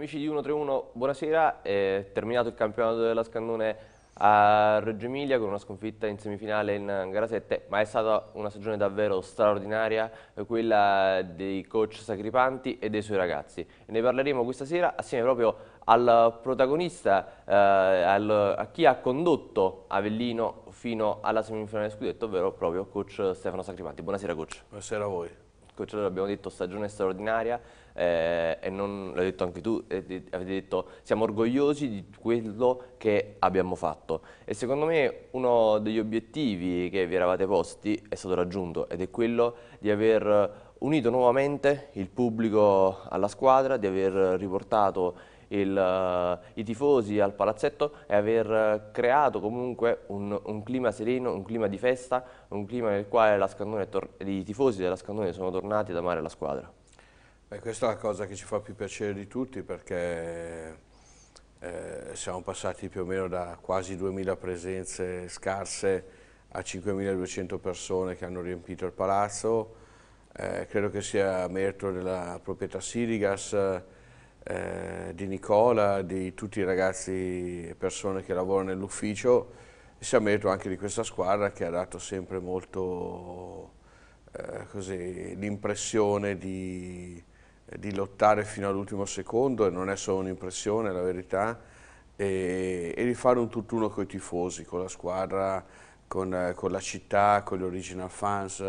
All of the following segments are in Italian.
Amici di 131, buonasera. È terminato il campionato della Scandone a Reggio Emilia con una sconfitta in semifinale in gara 7, ma è stata una stagione davvero straordinaria, quella dei coach sacripanti e dei suoi ragazzi. Ne parleremo questa sera assieme proprio al protagonista, eh, al, a chi ha condotto Avellino fino alla semifinale scudetto, ovvero proprio coach Stefano Sacripanti. Buonasera coach. Buonasera a voi. Coach, allora abbiamo detto stagione straordinaria, eh, e non l'hai detto anche tu, eh, avete detto siamo orgogliosi di quello che abbiamo fatto e secondo me uno degli obiettivi che vi eravate posti è stato raggiunto ed è quello di aver unito nuovamente il pubblico alla squadra, di aver riportato il, eh, i tifosi al palazzetto e aver creato comunque un, un, clima sereno, un clima di festa, un clima nel quale i tifosi della Scandone sono tornati ad amare la squadra. Beh, questa è la cosa che ci fa più piacere di tutti perché eh, siamo passati più o meno da quasi 2.000 presenze scarse a 5.200 persone che hanno riempito il palazzo. Eh, credo che sia merito della proprietà Sirigas, eh, di Nicola, di tutti i ragazzi e persone che lavorano nell'ufficio e sia merito anche di questa squadra che ha dato sempre molto eh, l'impressione di di lottare fino all'ultimo secondo e non è solo un'impressione, è la verità, e, e, di fare un tutt'uno con i tifosi, con la squadra, con, con la città, con gli original fans.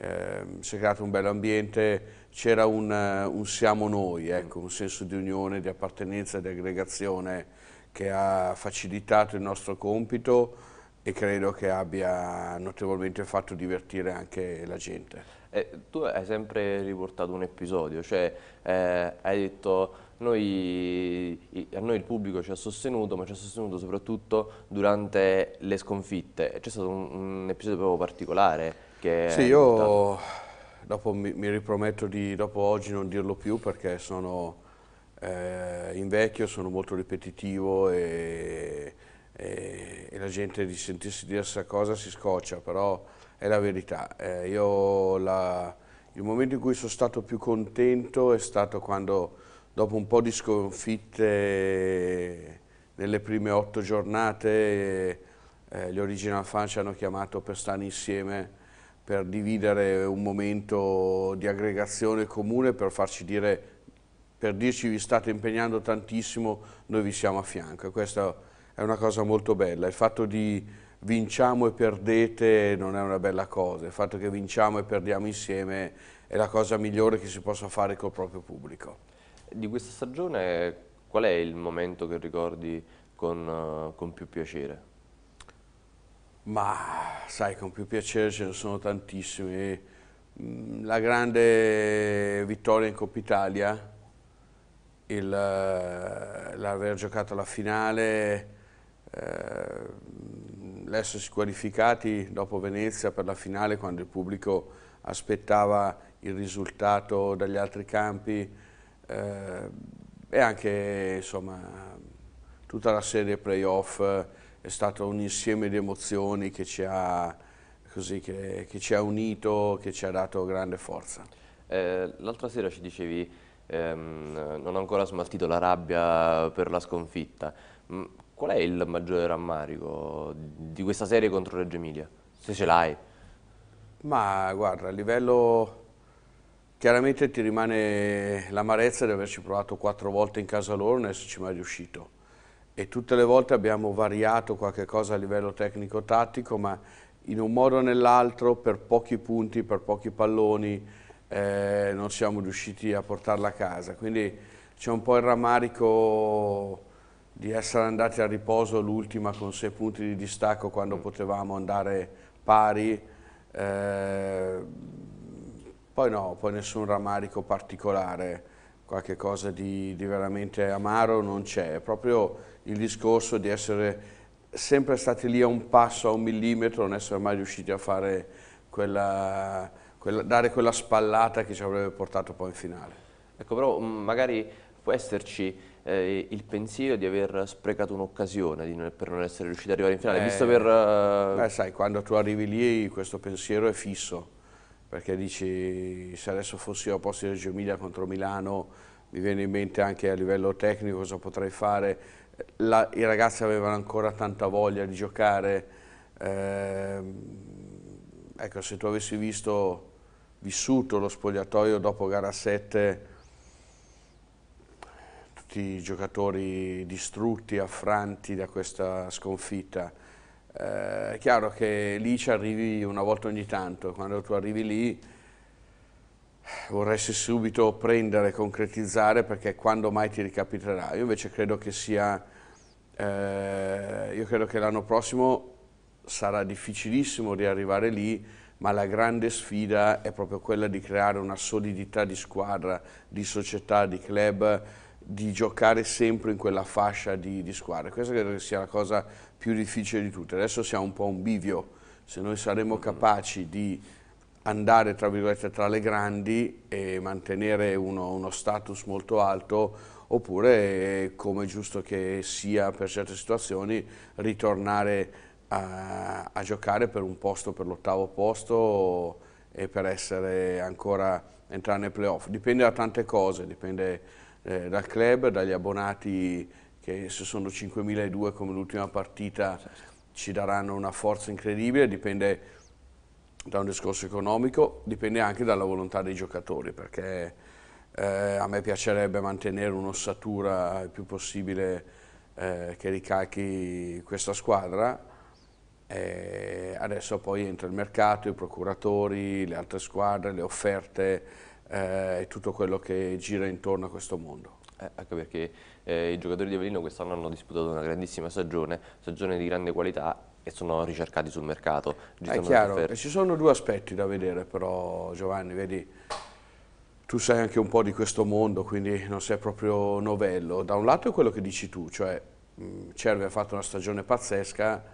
Eh, si è creato un bello ambiente, c'era un, un, siamo noi, ecco, un senso di unione, di appartenenza, di aggregazione che ha facilitato il nostro compito e credo che abbia notevolmente fatto divertire anche la gente. Eh, tu hai sempre riportato un episodio, cioè eh, hai detto noi, a noi il pubblico ci ha sostenuto, ma ci ha sostenuto soprattutto durante le sconfitte. C'è stato un, un, episodio proprio particolare che... Sì, io dopo mi, mi, riprometto di dopo oggi non dirlo più perché sono eh, invecchio, sono molto ripetitivo e, e, e la gente di sentirsi dire questa cosa si scoccia, però è la verità. Eh, la, il momento in cui sono stato più contento è stato quando dopo un po' di sconfitte nelle prime otto giornate eh, gli Original Fan ci hanno chiamato per stare insieme, per dividere un momento di aggregazione comune, per farci dire, per dirci vi state impegnando tantissimo, noi vi siamo a fianco. Questa è una cosa molto bella, il fatto di vinciamo e perdete non è una bella cosa, il fatto che vinciamo e perdiamo insieme è la cosa migliore che si possa fare col proprio pubblico. Di questa stagione qual è il momento che ricordi con, eh, con più piacere? Ma sai, con più piacere ce ne sono tantissimi. Mm, la grande vittoria in Coppa Italia, eh, l'aver giocato la finale, eh, l'essersi qualificati dopo Venezia per la finale quando il pubblico aspettava il risultato dagli altri campi eh, e anche insomma, tutta la serie playoff eh, è stato un insieme di emozioni che ci ha, così, che, che ci ha unito, che ci ha dato grande forza. Eh, L'altra sera ci dicevi ehm, non ho ancora smaltito la rabbia per la sconfitta. Mm, Qual è il maggiore rammarico di questa serie contro Reggio Emilia, se ce l'hai? Ma guarda, a livello... Chiaramente ti rimane l'amarezza di averci provato quattro volte in casa loro e non esserci mai riuscito. E tutte le volte abbiamo variato qualche cosa a livello tecnico-tattico, ma in un modo o nell'altro, per pochi punti, per pochi palloni, eh, non siamo riusciti a portarla a casa. Quindi c'è un po' il rammarico di essere andati a riposo l'ultima con sei punti di distacco quando mm. potevamo andare pari, eh, poi no, poi nessun rammarico particolare, qualche cosa di, di veramente amaro non c'è, è proprio il discorso di essere sempre stati lì a un passo, a un millimetro, non essere mai riusciti a fare quella, quella, dare quella spallata che ci avrebbe portato poi in finale. Ecco, però mm, magari può esserci eh, il pensiero di aver sprecato un'occasione per non essere riusciti ad arrivare in finale? Eh, Visto per, uh... eh, sai, quando tu arrivi lì questo pensiero è fisso, perché dici se adesso fossi a posto di Reggio Emilia contro Milano mi viene in mente anche a livello tecnico cosa potrei fare. La, I ragazzi avevano ancora tanta voglia di giocare. Eh, ecco, se tu avessi visto, vissuto lo spogliatoio dopo gara 7 tutti i giocatori distrutti, affranti da questa sconfitta. Eh, è chiaro che lì ci arrivi una volta ogni tanto, quando tu arrivi lì vorresti subito prendere, concretizzare perché quando mai ti ricapiterà. Io invece credo che sia, eh, io credo che l'anno prossimo sarà difficilissimo di arrivare lì, ma la grande sfida è proprio quella di creare una solidità di squadra, di società, di club di giocare sempre in quella fascia di, di squadre. Questa credo che sia la cosa più difficile di tutte. Adesso siamo un po' un bivio, se noi saremo capaci di andare tra, tra le grandi e mantenere uno, uno status molto alto oppure come è giusto che sia per certe situazioni ritornare a, a giocare per un posto per l'ottavo posto e per essere ancora entrare nei playoff dipende da tante cose dipende eh, dal club, dagli abbonati che se sono 5.002 come l'ultima partita ci daranno una forza incredibile, dipende da un discorso economico, dipende anche dalla volontà dei giocatori perché eh, a me piacerebbe mantenere un'ossatura il più possibile eh, che ricalchi questa squadra. E adesso poi entra il mercato, i procuratori, le altre squadre, le offerte, eh, e tutto quello che gira intorno a questo mondo. Eh, anche perché eh, i giocatori di Avellino quest'anno hanno disputato una grandissima stagione, stagione di grande qualità e sono ricercati sul mercato. È chiaro, ci sono due aspetti da vedere però Giovanni, vedi, tu sai anche un po' di questo mondo, quindi non sei proprio novello. Da un lato è quello che dici tu, cioè Cervi ha fatto una stagione pazzesca,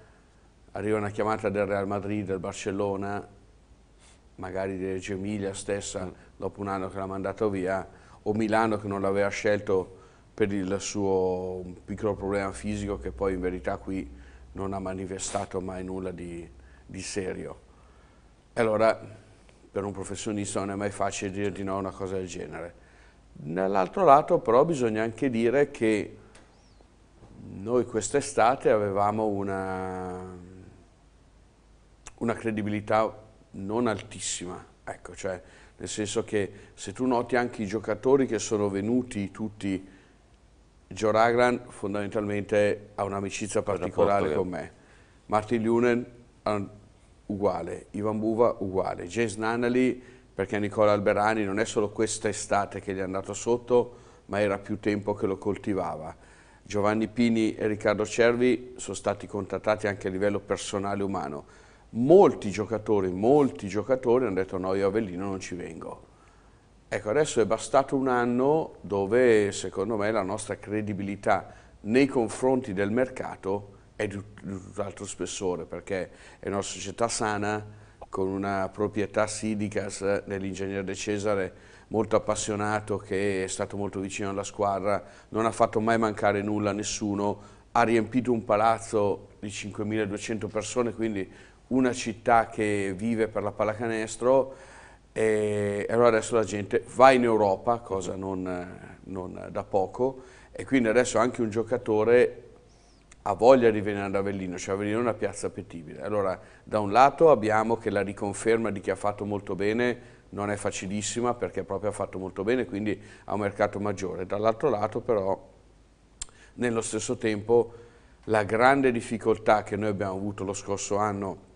arriva una chiamata del Real Madrid, del Barcellona, magari Reggio Emilia stessa dopo un anno che l'ha mandato via o Milano che non l'aveva scelto per il suo piccolo problema fisico che poi in verità qui non ha manifestato mai nulla di, di serio. E allora per un professionista non è mai facile dire di no a una cosa del genere. Dall'altro lato però bisogna anche dire che noi quest'estate avevamo una, una credibilità non altissima, ecco, cioè, nel senso che se tu noti anche i giocatori che sono venuti tutti, Joe Raglan fondamentalmente ha un'amicizia particolare con me, Martin Lunen ah, uguale, Ivan Buva uguale, James Nanali perché Nicola Alberani non è solo questa estate che gli è andato sotto, ma era più tempo che lo coltivava. Giovanni Pini e Riccardo Cervi sono stati contattati anche a livello personale umano molti giocatori, molti giocatori hanno detto no, io a Avellino non ci vengo. Ecco, adesso è bastato un anno dove secondo me la nostra credibilità nei confronti del mercato è di tutt'altro spessore, perché è una società sana, con una proprietà Sidicas dell'ingegnere De Cesare, molto appassionato, che è stato molto vicino alla squadra, non ha fatto mai mancare nulla a nessuno, ha riempito un palazzo di 5.200 persone, quindi una città che vive per la pallacanestro e allora adesso la gente va in Europa, cosa non, non da poco, e quindi adesso anche un giocatore ha voglia di venire ad Avellino, cioè Avellino è una piazza appetibile. Allora, da un lato abbiamo che la riconferma di chi ha fatto molto bene non è facilissima perché proprio ha fatto molto bene, quindi ha un mercato maggiore. Dall'altro lato però, nello stesso tempo, la grande difficoltà che noi abbiamo avuto lo scorso anno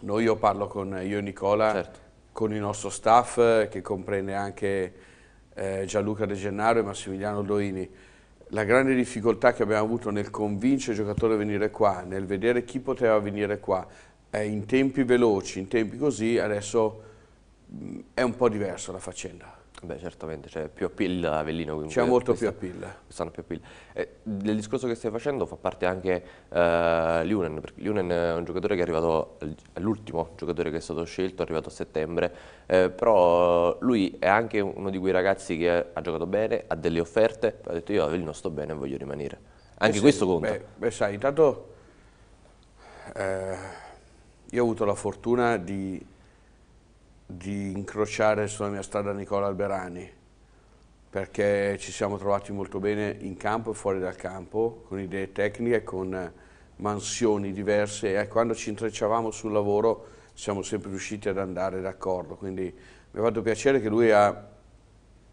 noi io parlo con io e Nicola, certo. con il nostro staff eh, che comprende anche eh, Gianluca De Gennaro e Massimiliano Doini. La grande difficoltà che abbiamo avuto nel convincere il giocatore a venire qua, nel vedere chi poteva venire qua, eh, in tempi veloci, in tempi così, adesso mh, mm, è un po' diversa la faccenda. Beh, certamente, c'è cioè, più appeal a Avellino. C'è cioè, molto più appeal. Quest'anno più appeal. Eh, del discorso che stai facendo fa parte anche eh, Liunen, perché Lunen è un giocatore che è arrivato, è l'ultimo giocatore che è stato scelto, è arrivato a settembre, eh, però lui è anche uno di quei ragazzi che ha giocato bene, ha delle offerte, ha detto io Avellino sto bene e voglio rimanere. Anche eh, questo conta. Beh, beh, sai, intanto eh, io ho avuto la fortuna di di incrociare sulla mia strada Nicola Alberani perché ci siamo trovati molto bene in campo e fuori dal campo con idee tecniche, con mansioni diverse e quando ci intrecciavamo sul lavoro siamo sempre riusciti ad andare d'accordo quindi mi ha fatto piacere che lui ha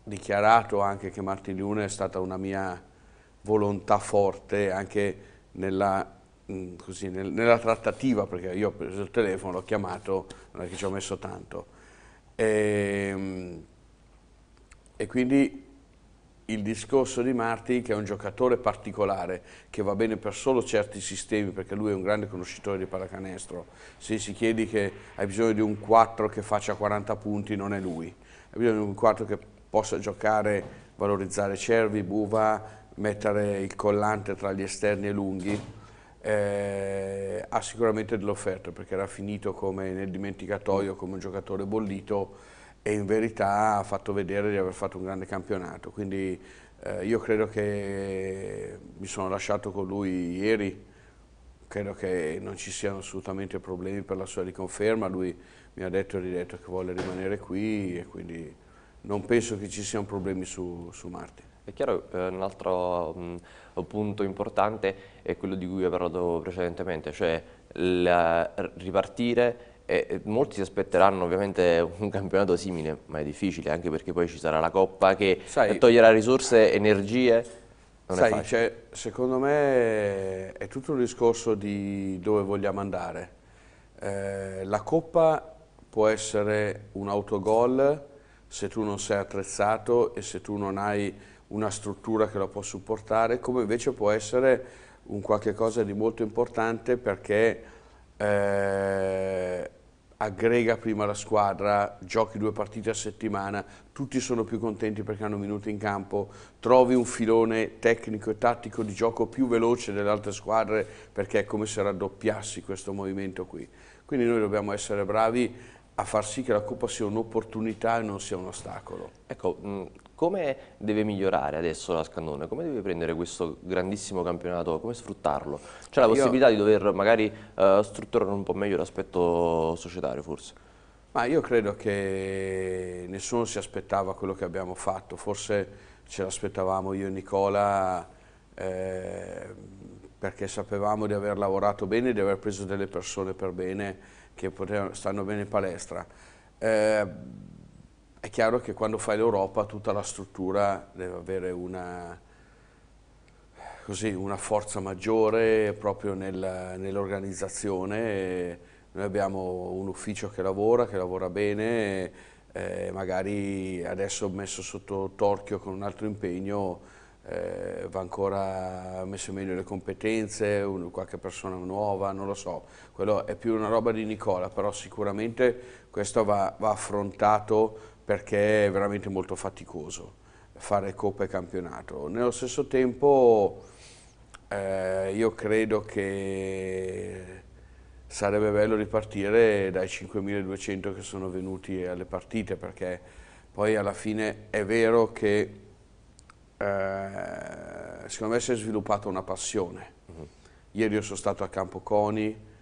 dichiarato anche che Martin Lune è stata una mia volontà forte anche nella mm, Così, nella trattativa, perché io ho preso il telefono, l'ho chiamato, non è che ci ho messo tanto, e, ehm, e quindi il discorso di Marti che è un giocatore particolare che va bene per solo certi sistemi perché lui è un grande conoscitore di pallacanestro se si chiedi che hai bisogno di un 4 che faccia 40 punti non è lui hai bisogno di un 4 che possa giocare valorizzare cervi, buva mettere il collante tra gli esterni e lunghi eh, ha sicuramente dell'offerta perché era finito come nel dimenticatoio come un giocatore bollito e in verità ha fatto vedere di aver fatto un grande campionato. Quindi eh, io credo che mi sono lasciato con lui ieri, credo che non ci siano assolutamente problemi per la sua riconferma, lui mi ha detto e ridetto che vuole rimanere qui e quindi non penso che ci siano problemi su, su Marte. È chiaro, eh, un altro mh, mm, punto importante è quello di cui vi parlato precedentemente, cioè la, ripartire e molti si aspetteranno ovviamente un campionato simile, ma è difficile anche perché poi ci sarà la Coppa che sai, toglierà risorse, energie. Non sai, cioè, secondo me è tutto un discorso di dove vogliamo andare. Eh, la Coppa può essere un autogol se tu non sei attrezzato e se tu non hai una struttura che lo può supportare, come invece può essere un qualche cosa di molto importante perché eh, aggrega prima la squadra, giochi due partite a settimana, tutti sono più contenti perché hanno minuti in campo, trovi un filone tecnico e tattico di gioco più veloce delle altre squadre perché è come se raddoppiassi questo movimento qui. Quindi noi dobbiamo essere bravi a far sì che la Coppa sia un'opportunità e non sia un ostacolo. Ecco, mm, come deve migliorare adesso la Scannone? Come deve prendere questo grandissimo campionato? Come sfruttarlo? C'è la possibilità io, di dover magari uh, strutturare un po' meglio l'aspetto societario forse? Ma io credo che nessuno si aspettava quello che abbiamo fatto, forse ce l'aspettavamo io e Nicola eh, perché sapevamo di aver lavorato bene, di aver preso delle persone per bene che potevano, stanno bene in palestra. Eh, è chiaro che quando fai l'Europa tutta la struttura deve avere una, così, una forza maggiore proprio nel, nell'organizzazione. Noi abbiamo un ufficio che lavora, che lavora bene, eh, magari adesso messo sotto torchio con un altro impegno eh, va ancora messo meglio le competenze, un, qualche persona nuova, non lo so, quello è più una roba di Nicola, però sicuramente questo va, va affrontato perché è veramente molto faticoso fare Coppa e campionato. Nello stesso tempo eh, io credo che sarebbe bello ripartire dai 5.200 che sono venuti alle partite perché poi alla fine è vero che eh, secondo me si è sviluppata una passione. Mm -hmm. Ieri io sono stato a Campo Coni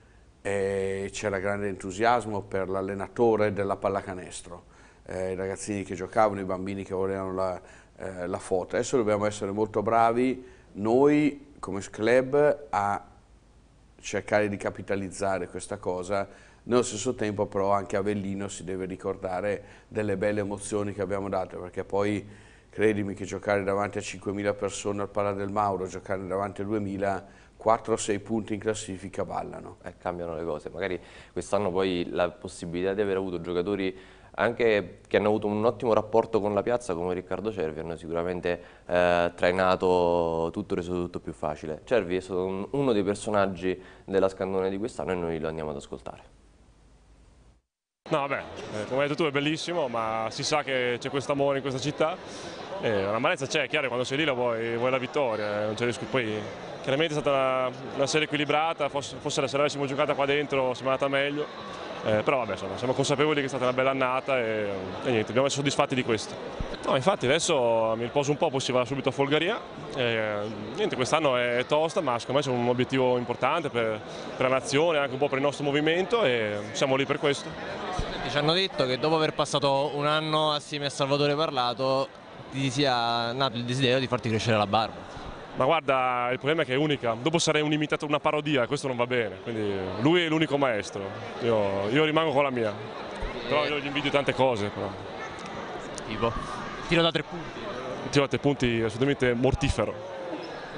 e c'era grande entusiasmo per l'allenatore della pallacanestro, eh, i ragazzini che giocavano, i bambini che volevano la, eh, la foto. Adesso dobbiamo essere molto bravi noi come club a cercare di capitalizzare questa cosa nello stesso tempo però anche Avellino si deve ricordare delle belle emozioni che abbiamo dato perché poi Credimi che giocare davanti a 5.000 persone al Pala del Mauro, giocare davanti a 2.000 4-6 punti in classifica ballano. Eh, cambiano le cose, magari quest'anno poi la possibilità di aver avuto giocatori anche che hanno avuto un ottimo rapporto con la piazza come Riccardo Cervi hanno sicuramente eh, trainato tutto, reso tutto più facile. Cervi è stato un, uno dei personaggi della Scandone di quest'anno e noi lo andiamo ad ascoltare. No, vabbè, eh, come hai detto tu è bellissimo, ma si sa che c'è questo amore in questa città eh, un'amarezza c'è, è chiaro, quando sei lì la vuoi, vuoi la vittoria, eh, Poi chiaramente è stata una serie equilibrata, forse, forse se l'avessimo giocata qua dentro sarebbe andata meglio, eh, però vabbè, insomma, siamo consapevoli che è stata una bella annata e, e niente, dobbiamo essere soddisfatti di questo. No, infatti adesso mi riposo un po', poi si va subito a Folgaria. E, eh, niente, quest'anno è tosta, ma secondo me c'è un obiettivo importante per, per la nazione, anche un po' per il nostro movimento e siamo lì per questo. Ci hanno detto che dopo aver passato un anno assieme a Salvatore Parlato ti sia nato il desiderio di farti crescere la barba? Ma guarda, il problema è che è unica, dopo sarei un imitato, una parodia, questo non va bene, quindi lui è l'unico maestro, io, io rimango con la mia, però eh. io gli invidio tante cose. Però. Tipo, tiro da tre punti. Tiro da tre punti assolutamente mortifero.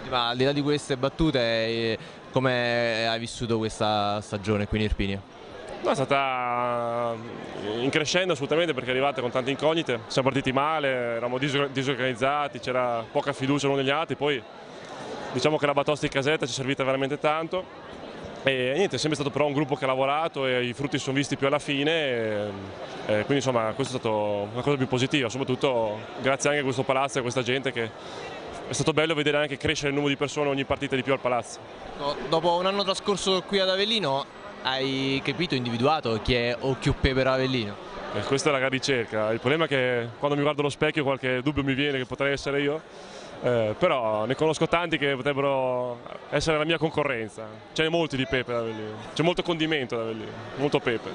Ma al di là di queste battute, eh, come hai vissuto questa stagione qui in Irpinia? No, è stata eh, in crescendo assolutamente perché è arrivata con tante incognite, siamo partiti male, eravamo disorganizzati, c'era poca fiducia l'uno negli altri, poi diciamo che la batosta di Casetta ci è servita veramente tanto e niente, è sempre stato però un gruppo che ha lavorato e i frutti sono visti più alla fine, e, e eh, quindi insomma questa è stata una cosa più positiva, soprattutto grazie anche a questo palazzo e a questa gente che è stato bello vedere anche crescere il numero di persone ogni partita di più al palazzo. Dopo un anno trascorso qui ad Avellino hai capito, individuato chi è Occhiuppe per Avellino? Eh, questa è la gara di il problema è che quando mi guardo allo specchio qualche dubbio mi viene che potrei essere io, eh, però ne conosco tanti che potrebbero essere la mia concorrenza, c'è molti di pepe da Avellino, c'è molto condimento da Avellino, molto pepe.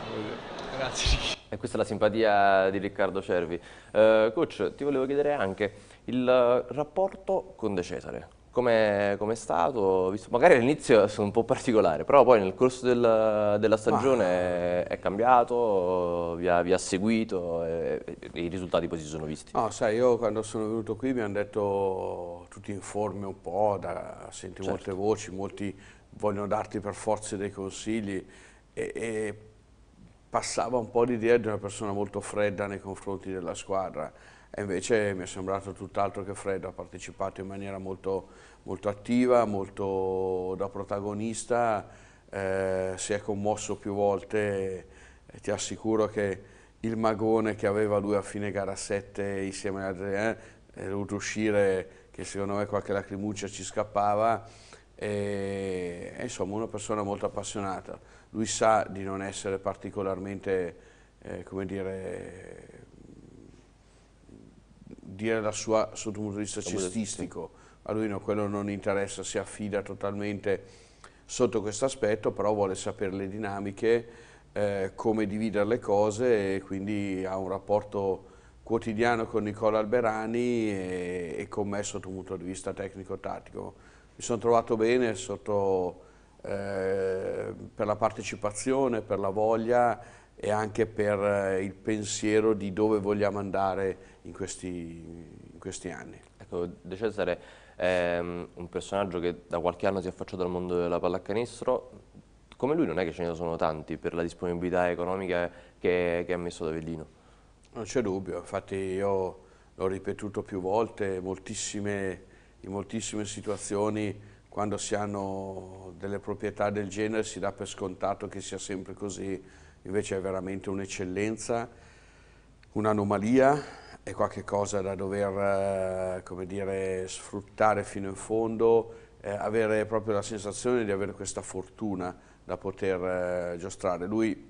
Grazie. E questa è la simpatia di Riccardo Cervi. Eh, coach, ti volevo chiedere anche il eh, rapporto con De Cesare. Come è stato? Visto, magari all'inizio sono un po' particolare, però poi nel corso del, della stagione ah. è, è, cambiato, vi ha, vi ha seguito e, e, i risultati poi si sono visti. No, sai, io quando sono venuto qui mi hanno detto tutti in forme un po', da, senti certo. molte voci, molti vogliono darti per forza dei consigli e, e passava un po' l'idea di una persona molto fredda nei confronti della squadra e invece mi è sembrato tutt'altro che freddo, ha partecipato in maniera molto, molto attiva, molto da protagonista, eh, si è commosso più volte e ti assicuro che il magone che aveva lui a fine gara 7 insieme ad Adrien è dovuto uscire che secondo me qualche lacrimuccia ci scappava e, è insomma una persona molto appassionata lui sa di non essere particolarmente eh, come dire dire la sua sotto il punto di vista cestistico, a lui no, quello non interessa, si affida totalmente sotto questo aspetto, però vuole sapere le dinamiche, eh, come dividere le cose e quindi ha un rapporto quotidiano con Nicola Alberani e, e con me sotto un punto di vista tecnico-tattico. Mi sono trovato bene sotto, eh, per la partecipazione, per la voglia, e anche per eh, il pensiero di dove vogliamo andare in questi, in questi anni. Ecco, De Cesare è mm, un personaggio che da qualche anno si è affacciato al mondo della pallacanestro, come lui non è che ce ne sono tanti per la disponibilità economica che, che ha messo ad Avellino. Non c'è dubbio, infatti io l'ho ripetuto più volte, moltissime, in moltissime situazioni quando si hanno delle proprietà del genere si dà per scontato che sia sempre così, invece è veramente un'eccellenza, un'anomalia, è qualcosa da dover eh, dire, sfruttare fino in fondo, eh, avere proprio la sensazione di avere questa fortuna da poter eh, giostrare. Lui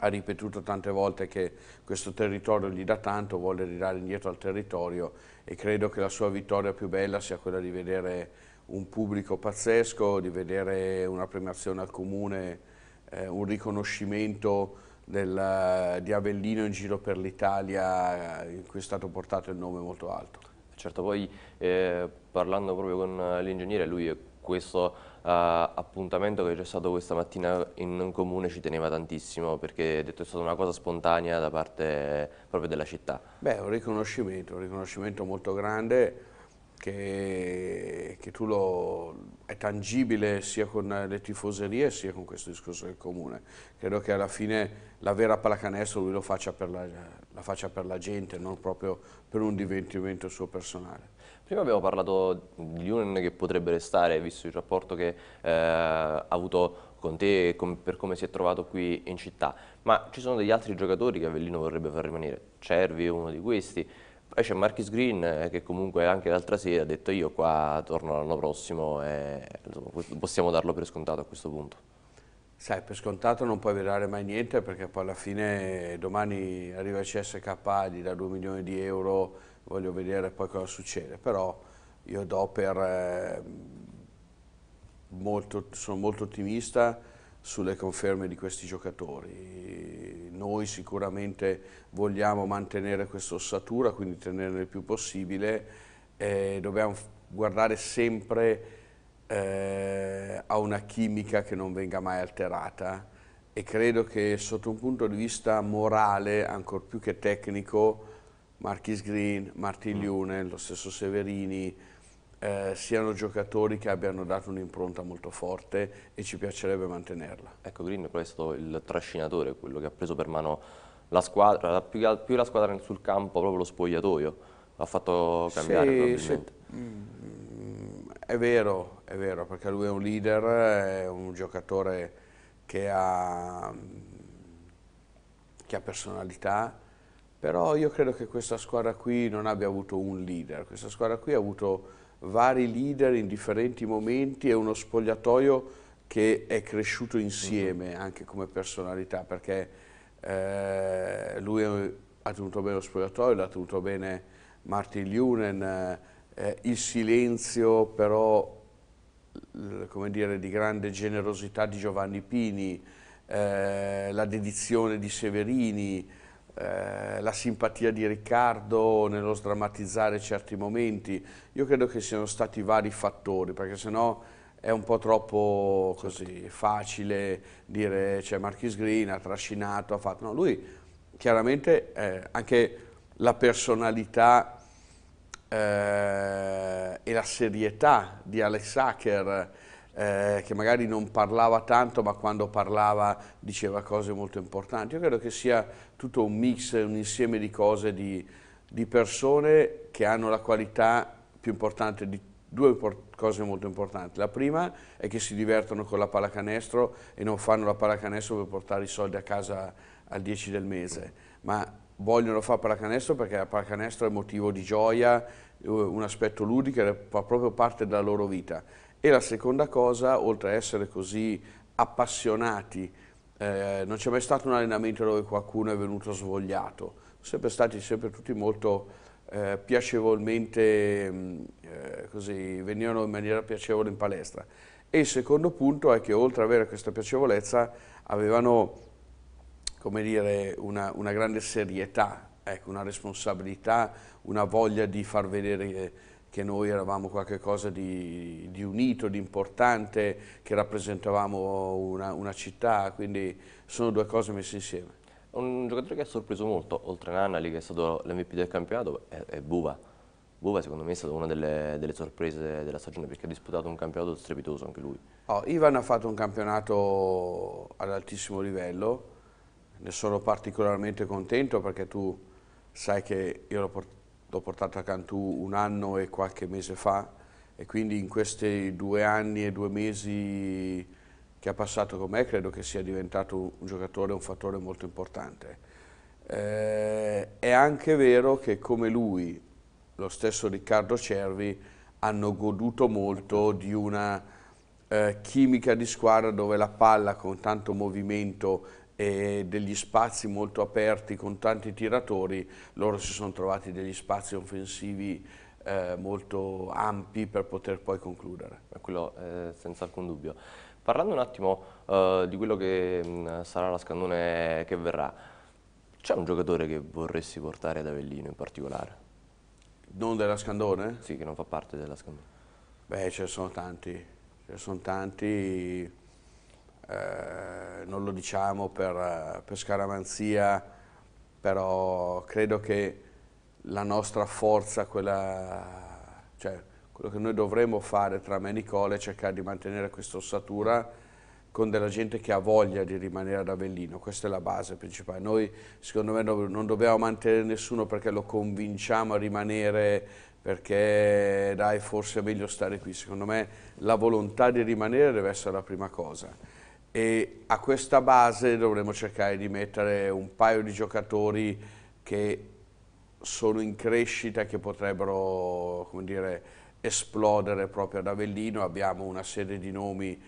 ha ripetuto tante volte che questo territorio gli dà tanto, vuole ridare indietro al territorio e credo che la sua vittoria più bella sia quella di vedere un pubblico pazzesco, di vedere una premiazione al comune eh, un riconoscimento del, eh, di Avellino in giro per l'Italia eh, in cui è stato portato il nome molto alto. Certo, poi eh, parlando proprio con eh, l'ingegnere, lui è questo uh, appuntamento che c'è stato questa mattina in comune ci teneva tantissimo perché detto, è stata una cosa spontanea da parte proprio della città. Beh, un riconoscimento, un riconoscimento molto grande che, che lo, è tangibile sia con le tifoserie sia con questo discorso del comune. Credo che alla fine la vera pallacanestro lui lo faccia per la, la faccia per la gente, non proprio per un diventamento suo personale. Prima abbiamo parlato di Union che potrebbe restare, visto il rapporto che eh, ha avuto con te e com per come si è trovato qui in città, ma ci sono degli altri giocatori che Avellino vorrebbe far rimanere, Cervi è uno di questi, poi c'è Marcus Green eh, che comunque anche l'altra sera ha detto io qua torno l'anno prossimo e insomma, possiamo darlo per scontato a questo punto. Sai, per scontato non puoi vedere mai niente perché poi alla fine domani arriva il CSK, gli dà 2 milioni di euro, voglio vedere poi cosa succede, però io do per... Ehm, molto, sono molto ottimista sulle conferme di questi giocatori noi sicuramente vogliamo mantenere questa ossatura, quindi tenerne il più possibile, eh, dobbiamo guardare sempre eh, a una chimica che non venga mai alterata e credo che sotto un punto di vista morale, ancor più che tecnico, Marquis Green, Martin mm. Lione, lo stesso Severini, eh, siano giocatori che abbiano dato un'impronta molto forte e ci piacerebbe mantenerla. Ecco Green qual è stato il trascinatore, quello che ha preso per mano la squadra, più, più, la squadra sul campo, proprio lo spogliatoio, l'ha fatto cambiare sì, probabilmente. Sì. Mm, mm, è vero, è vero, perché lui è un leader, è un giocatore che ha, mm, che ha personalità, però io credo che questa squadra qui non abbia avuto un leader, questa squadra qui ha avuto vari leader in differenti momenti e uno spogliatoio che è cresciuto insieme mhm. anche come personalità perché eh, lui ha tenuto bene lo spogliatoio, l'ha tenuto bene Martin Lunen, eh, eh, il silenzio però come dire, di grande generosità di Giovanni Pini, eh, la dedizione di Severini, eh, la simpatia di Riccardo nello sdrammatizzare certi momenti, io credo che siano stati vari fattori, perché sennò è un po' troppo così facile dire cioè Marquis Green ha trascinato, ha fatto, no, lui chiaramente eh, anche la personalità eh, e la serietà di Alex Hacker eh, che magari non parlava tanto ma quando parlava diceva cose molto importanti. Io credo che sia tutto un mix, un insieme di cose, di, di persone che hanno la qualità più importante di due cose molto importanti. La prima è che si divertono con la pallacanestro e non fanno la pallacanestro per portare i soldi a casa al 10 del mese, ma vogliono fare pallacanestro perché la pallacanestro è motivo di gioia, eh, un aspetto ludico, fa proprio parte della loro vita e la seconda cosa, oltre a essere così appassionati, eh, non c'è mai stato un allenamento dove qualcuno è venuto svogliato, sono sempre stati sempre tutti molto eh, piacevolmente, mm, eh, così, venivano in maniera piacevole in palestra. E il secondo punto è che oltre ad avere questa piacevolezza avevano come dire, una, una grande serietà, ecco, una responsabilità, una voglia di far vedere che noi eravamo qualcosa di, di unito, di importante, che rappresentavamo una, una città, quindi sono due cose messe insieme. Un giocatore che ha sorpreso molto, oltre a Nanali che è stato l'MVP del campionato, è, è Buva. Buva secondo me è stata una delle, delle, sorprese della stagione perché ha disputato un campionato strepitoso anche lui. Oh, Ivan ha fatto un campionato ad altissimo livello, ne sono particolarmente contento perché tu sai che io l'ho portato l'ho portato a Cantù un anno e qualche mese fa e quindi in questi due anni e due mesi che ha passato con me credo che sia diventato un giocatore, un fattore molto importante. Eh, è anche vero che come lui, lo stesso Riccardo Cervi, hanno goduto molto di una eh, chimica di squadra dove la palla con tanto movimento e degli spazi molto aperti con tanti tiratori, loro si sono trovati degli spazi offensivi eh, molto ampi per poter poi concludere. Quello eh, senza alcun dubbio. Parlando un attimo eh, di quello che mh, mm, sarà la scandone che verrà, c'è un giocatore che vorresti portare ad Avellino in particolare? Non della scandone? Sì, che non fa parte della scandone. Beh, ce ne sono tanti, ce ne sono tanti eh, non lo diciamo per, eh, per, scaramanzia, però credo che la nostra forza, quella, cioè, quello che noi dovremmo fare tra me e Nicole è cercare di mantenere questa ossatura con della gente che ha voglia di rimanere ad Avellino, questa è la base principale. Noi secondo me non dobbiamo mantenere nessuno perché lo convinciamo a rimanere, perché dai forse è meglio stare qui, secondo me la volontà di rimanere deve essere la prima cosa e a questa base dovremmo cercare di mettere un paio di giocatori che sono in crescita, che potrebbero dire, esplodere proprio ad Avellino. Abbiamo una serie di nomi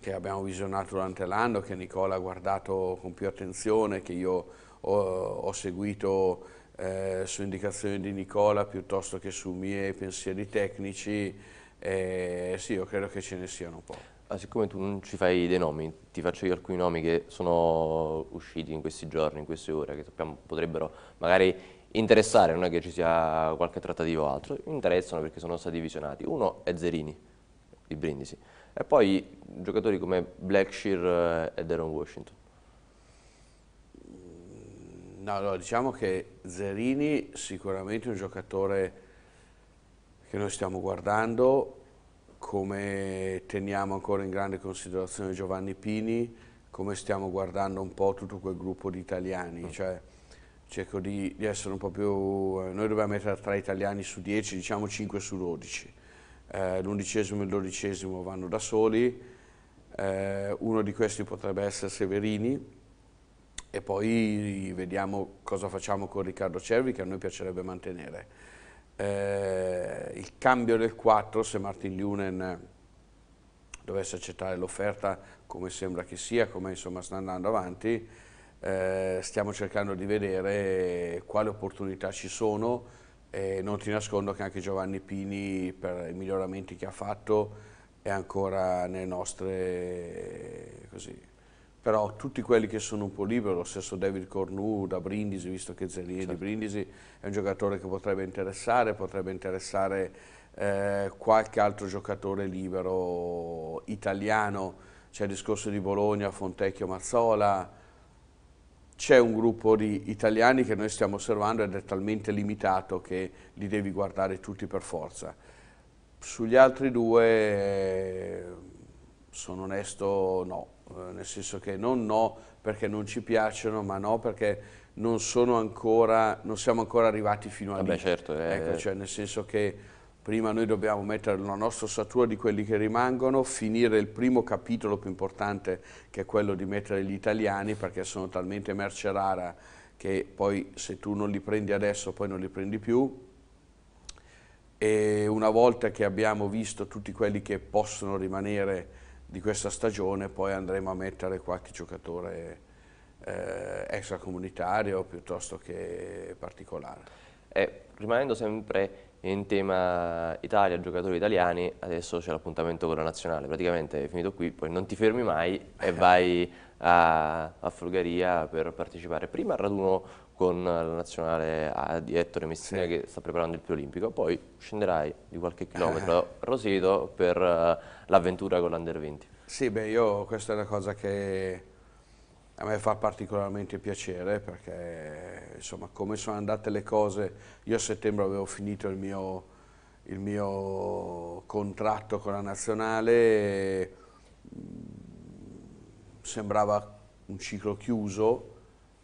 che abbiamo visionato durante l'anno, che Nicola ha guardato con più attenzione, che io ho, ho seguito eh, su indicazioni di Nicola piuttosto che su miei pensieri tecnici. Eh, sì, io credo che ce ne siano un po'. Ah, siccome tu non ci fai dei nomi, ti faccio io alcuni nomi che sono usciti in questi giorni, in queste ore, che sappiamo potrebbero magari interessare, non è che ci sia qualche trattativo o altro, interessano perché sono stati visionati. Uno è Zerini di Brindisi e poi giocatori come Blackshear eh, e Deron Washington. No, no, diciamo che Zerini sicuramente è un giocatore che noi stiamo guardando come teniamo ancora in grande considerazione Giovanni Pini, come stiamo guardando un po' tutto quel gruppo di italiani, mm. cioè cerco di, di, essere un po' più... Eh, noi dobbiamo mettere tre italiani su 10, diciamo 5 su 12. Eh, L'undicesimo e il dodicesimo vanno da soli, eh, uno di questi potrebbe essere Severini e poi vediamo cosa facciamo con Riccardo Cervi che a noi piacerebbe mantenere eh, il cambio del 4 se Martin Lunen eh, dovesse accettare l'offerta come sembra che sia, come insomma sta andando avanti, eh, stiamo cercando di vedere quali opportunità ci sono e non ti nascondo che anche Giovanni Pini per i miglioramenti che ha fatto è ancora nelle nostre eh, così, però tutti quelli che sono un po' liberi, lo stesso David Cornu da Brindisi, visto che Zelie certo. di Brindisi è un giocatore che potrebbe interessare, potrebbe interessare eh, qualche altro giocatore libero italiano, c'è il discorso di Bologna, Fontecchio, Mazzola, c'è un gruppo di italiani che noi stiamo osservando ed è talmente limitato che li devi guardare tutti per forza. Sugli altri due, eh, sono onesto, no. Eh, nel senso che non no perché non ci piacciono, ma no perché non, ancora, non siamo ancora arrivati fino a Vabbè, lì. Certo, eh, ecco, cioè, nel senso che prima noi dobbiamo mettere la nostra ossatura di quelli che rimangono, finire il primo capitolo più importante che è quello di mettere gli italiani perché sono talmente merce rara che poi se tu non li prendi adesso poi non li prendi più e una volta che abbiamo visto tutti quelli che possono rimanere di questa stagione poi andremo a mettere qualche giocatore eh, extracomunitario piuttosto che particolare. E eh, rimanendo sempre in tema Italia, giocatori italiani, adesso c'è l'appuntamento con la nazionale, praticamente è finito qui, poi non ti fermi mai e vai a, a Folgaria per partecipare prima al raduno con la nazionale ah, di Ettore Messina sì. che sta preparando il più olimpico, poi scenderai di qualche eh. chilometro rosito Roseto per eh, l'avventura con l'Under 20. Sì, beh, io questa è una cosa che a me fa particolarmente piacere perché insomma come sono andate le cose, io a settembre avevo finito il mio, il mio contratto con la nazionale, mm, sembrava un ciclo chiuso,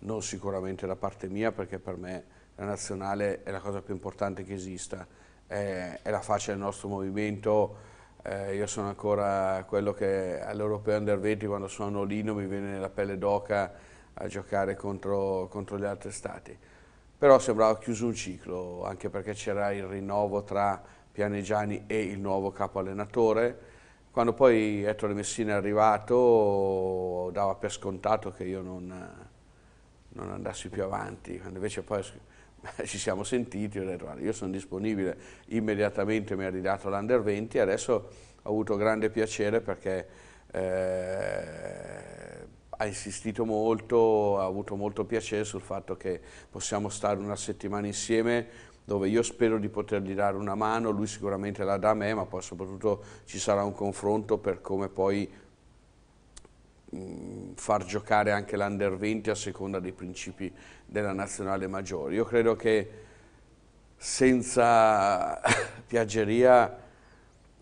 non sicuramente da parte mia perché per me la nazionale è la cosa più importante che esista, è, è la faccia del nostro movimento, eh, io sono ancora quello che all'Europeo Under 20 quando sono lì mi viene la pelle d'oca a giocare contro, contro, gli altri stati. Però sembrava chiuso un ciclo, anche perché c'era il rinnovo tra Pianegiani e il nuovo capo allenatore. Quando poi Ettore Messina è arrivato dava per scontato che io non, non andassi più avanti, quando invece poi ci siamo sentiti, ho detto io sono disponibile, immediatamente mi ha ridato l'Under 20 e adesso ho avuto grande piacere perché eh, ha insistito molto, ha avuto molto piacere sul fatto che possiamo stare una settimana insieme dove io spero di potergli dare una mano, lui sicuramente la dà a me, ma poi soprattutto ci sarà un confronto per come poi far giocare anche l'Under 20 a seconda dei principi della nazionale maggiore. Io credo che senza Piaggeria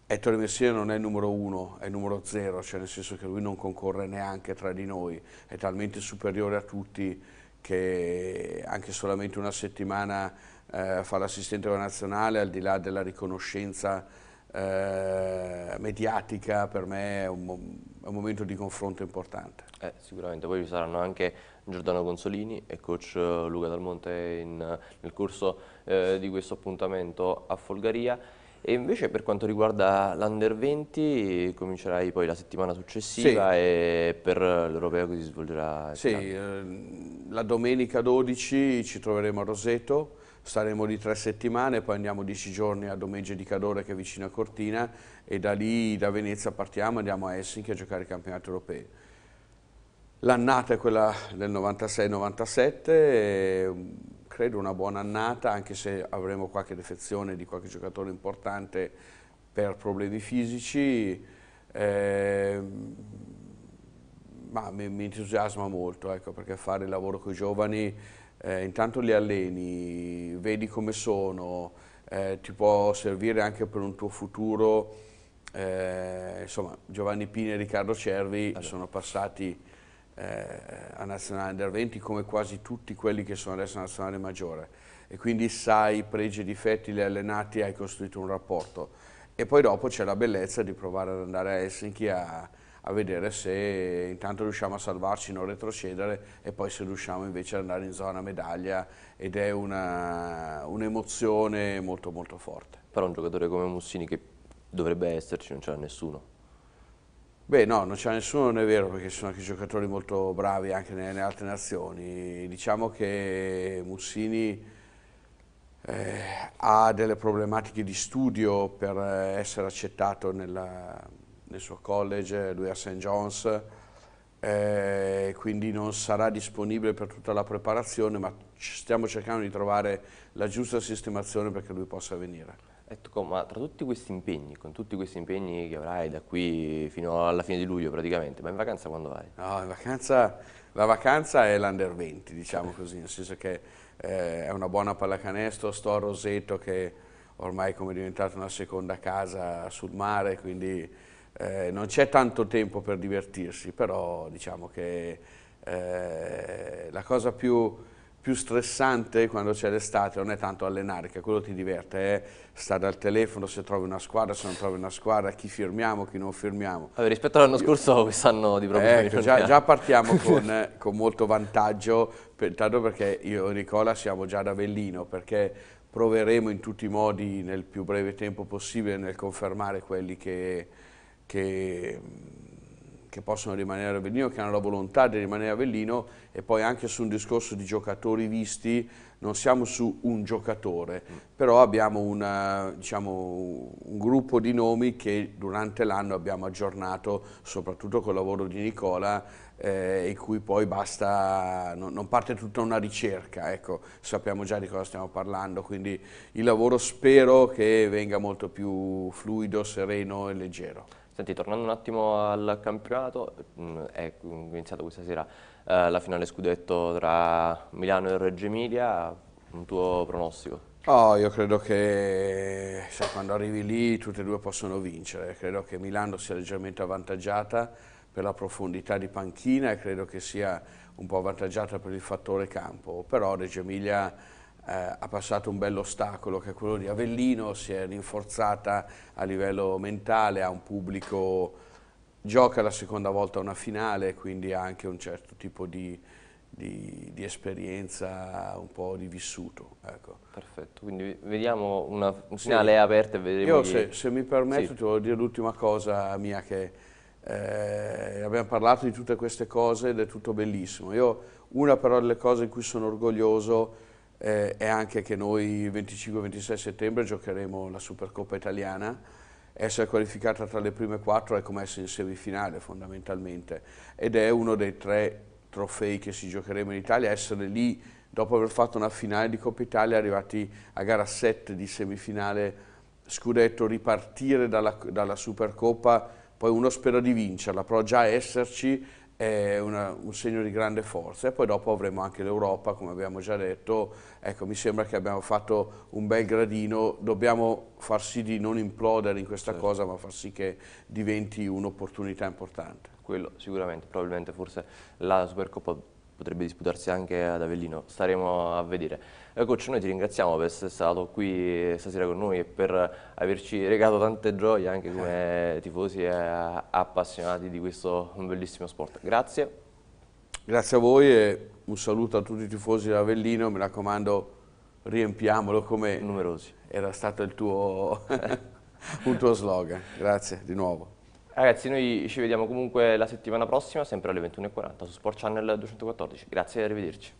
Ettore Messina non è il numero uno, è il numero zero, cioè nel senso che lui non concorre neanche tra di noi, è talmente superiore a tutti che anche solamente una settimana eh, fa l'assistente nazionale, al di là della riconoscenza eh, mediatica per me è un, mo un, momento di confronto importante. Eh, sicuramente, poi ci saranno anche Giordano Consolini e coach eh, Luca Dalmonte in, nel corso eh, di questo appuntamento a Folgaria. E invece per quanto riguarda l'Under 20 comincerai poi la settimana successiva sì. e per l'Europeo si svolgerà? Sì, ehm, la domenica 12 ci troveremo a Roseto, Staremo lì tre settimane, poi andiamo dieci giorni a Domegge di Cadore che è vicino a Cortina e da lì, da Venezia, partiamo e andiamo a Helsinki a giocare i campionati europei. L'annata è quella del 96-97, credo una buona annata, anche se avremo qualche defezione di qualche giocatore importante per problemi fisici, eh, ma mi, mi, entusiasma molto, ecco, perché fare il lavoro con i giovani eh, intanto li alleni, vedi come sono, eh, ti può servire anche per un tuo futuro. Eh, insomma, Giovanni Pini e Riccardo Cervi allora. sono passati eh, a Nazionale Under 20 come quasi tutti quelli che sono adesso a Nazionale Maggiore e quindi sai pregi e difetti, li hai allenati, hai costruito un rapporto e poi dopo c'è la bellezza di provare ad andare a Helsinki a, a vedere se intanto riusciamo a salvarci, non retrocedere e poi se riusciamo invece ad andare in zona medaglia ed è un'emozione un molto molto forte. Però un giocatore come Mussini che dovrebbe esserci, non c'è nessuno. Beh no, non c'è nessuno, non è vero, perché ci sono anche giocatori molto bravi anche nelle, altre nazioni. Diciamo che Mussini eh, ha delle problematiche di studio per eh, essere accettato nella, nel suo college, lui a St. John's, eh, quindi non sarà disponibile per tutta la preparazione, ma stiamo cercando di trovare la giusta sistemazione perché lui possa venire. Ecco, ma tra tutti questi impegni, con tutti questi impegni che avrai da qui fino alla fine di luglio praticamente, ma in vacanza quando vai? No, in vacanza, la vacanza è l'under 20, diciamo così, nel senso che eh, è una buona pallacanestro, sto a Roseto che ormai è diventata una seconda casa sul mare, quindi eh, non c'è tanto tempo per divertirsi, però diciamo che eh, la cosa più, più stressante quando c'è l'estate non è tanto allenare, che quello ti diverte, è stare al telefono se trovi una squadra, se non trovi una squadra, chi firmiamo, chi non firmiamo. Vabbè, rispetto all'anno scorso quest'anno di problemi ecco, eh, già, già, partiamo con, eh, con molto vantaggio, per, tanto perché io e Nicola siamo già ad Avellino, perché proveremo in tutti i modi nel più breve tempo possibile nel confermare quelli che che, che possono rimanere a Avellino, che hanno la volontà di rimanere a Avellino e poi anche su un discorso di giocatori visti, non siamo su un giocatore, mm. però abbiamo una, diciamo, un gruppo di nomi che durante l'anno abbiamo aggiornato, soprattutto col lavoro di Nicola, eh, in cui poi basta, no, non parte tutta una ricerca, ecco, sappiamo già di cosa stiamo parlando, quindi il lavoro spero che venga molto più fluido, sereno e leggero. Senti, tornando un attimo al campionato, mm, è iniziata questa sera eh, la finale scudetto tra Milano e Reggio Emilia, un tuo pronostico? Oh, io credo che cioè, quando arrivi lì tutte e due possono vincere, credo che Milano sia leggermente avvantaggiata per la profondità di panchina e credo che sia un po' avvantaggiata per il fattore campo, però Reggio Emilia eh, ha passato un bello ostacolo che è quello di Avellino, si è rinforzata a livello mentale, ha un pubblico, gioca la seconda volta una finale, quindi ha anche un certo tipo di, di, di esperienza, un po' di vissuto. Ecco. Perfetto, quindi vediamo una finale sì. aperta e vedremo... Io se, se, mi permetto sì. ti voglio dire l'ultima cosa mia che... Eh, abbiamo parlato di tutte queste cose ed è tutto bellissimo. Io una però delle cose in cui sono orgoglioso eh, è anche che noi 25-26 settembre giocheremo la Supercoppa italiana. Essere qualificata tra le prime quattro è come essere in semifinale fondamentalmente ed è uno dei tre trofei che si giocheremo in Italia, essere lì dopo aver fatto una finale di Coppa Italia, arrivati a gara 7 di semifinale scudetto, ripartire dalla, dalla Supercoppa, poi uno spera di vincerla, però già esserci è una, un segno di grande forza e poi dopo avremo anche l'Europa, come abbiamo già detto, ecco mi sembra che abbiamo fatto un bel gradino, dobbiamo far sì di non implodere in questa certo. cosa ma far sì che diventi un'opportunità importante. Quello sicuramente, probabilmente forse la Supercoppa potrebbe disputarsi anche ad Avellino, staremo a vedere. Eh, coach, noi ti ringraziamo per essere stato qui stasera con noi e per averci regato tante gioie anche come eh. tifosi e appassionati di questo bellissimo sport. Grazie. Grazie a voi e un saluto a tutti i tifosi di Avellino. mi raccomando riempiamolo come Numerosi. era stato il tuo, un tuo slogan. Grazie di nuovo. Ragazzi, noi ci vediamo comunque la settimana prossima, sempre alle 21.40 su Sport Channel 214. Grazie e arrivederci.